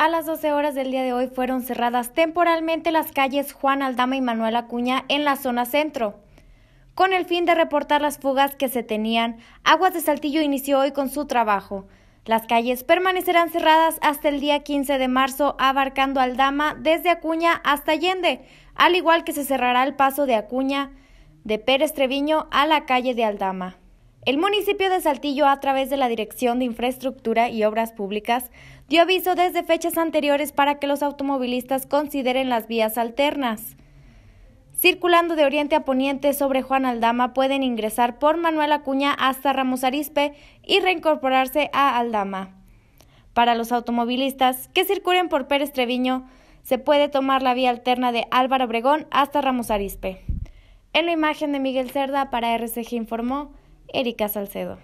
A las 12 horas del día de hoy fueron cerradas temporalmente las calles Juan Aldama y Manuel Acuña en la zona centro. Con el fin de reportar las fugas que se tenían, Aguas de Saltillo inició hoy con su trabajo. Las calles permanecerán cerradas hasta el día 15 de marzo, abarcando Aldama desde Acuña hasta Allende, al igual que se cerrará el paso de Acuña de Pérez Treviño a la calle de Aldama. El municipio de Saltillo, a través de la Dirección de Infraestructura y Obras Públicas, dio aviso desde fechas anteriores para que los automovilistas consideren las vías alternas. Circulando de oriente a poniente sobre Juan Aldama, pueden ingresar por Manuel Acuña hasta Ramos Arispe y reincorporarse a Aldama. Para los automovilistas que circulen por Pérez Treviño, se puede tomar la vía alterna de Álvaro Obregón hasta Ramos Arispe. En la imagen de Miguel Cerda para RCG informó Erika Salcedo.